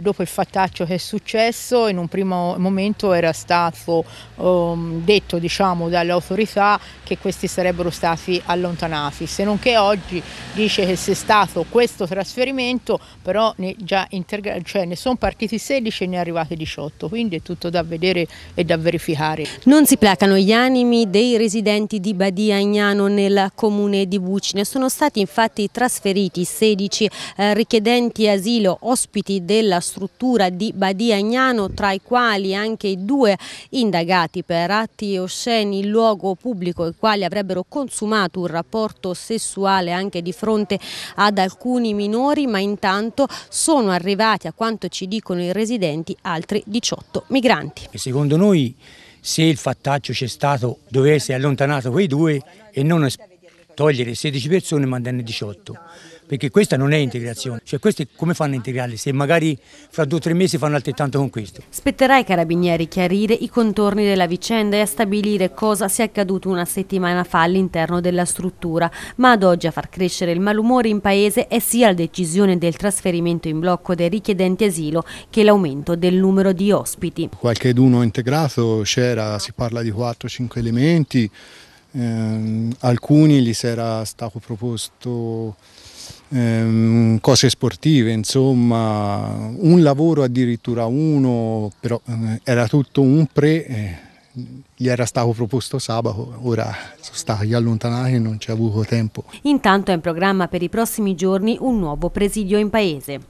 Dopo il fattaccio che è successo, in un primo momento era stato um, detto diciamo, dalle autorità che questi sarebbero stati allontanati, se non che oggi dice che c'è stato questo trasferimento, però ne, cioè, ne sono partiti 16 e ne è arrivati 18, quindi è tutto da vedere e da verificare. Non si placano gli animi dei residenti di Badia Agnano nel comune di Bucine, sono stati infatti trasferiti 16 eh, richiedenti asilo, ospiti della struttura di Badia Agnano, tra i quali anche i due indagati per atti osceni in luogo pubblico, i quali avrebbero consumato un rapporto sessuale anche di fronte ad alcuni minori, ma intanto sono arrivati, a quanto ci dicono i residenti, altri 18 migranti. E secondo noi se il fattaccio c'è stato dovesse allontanato quei due e non togliere 16 persone e mandarne 18, perché questa non è integrazione, cioè questi come fanno a integrarli se magari fra due o tre mesi fanno altrettanto con questo. Spetterà ai carabinieri chiarire i contorni della vicenda e a stabilire cosa sia accaduto una settimana fa all'interno della struttura, ma ad oggi a far crescere il malumore in paese è sia la decisione del trasferimento in blocco dei richiedenti asilo che l'aumento del numero di ospiti. Qualche duno integrato c'era, si parla di 4-5 elementi, ehm, alcuni gli si era stato proposto ehm, cose sportive, insomma un lavoro addirittura uno, però eh, era tutto un pre, eh, gli era stato proposto sabato, ora sono stati allontanati e non c'è avuto tempo. Intanto è in programma per i prossimi giorni un nuovo presidio in paese.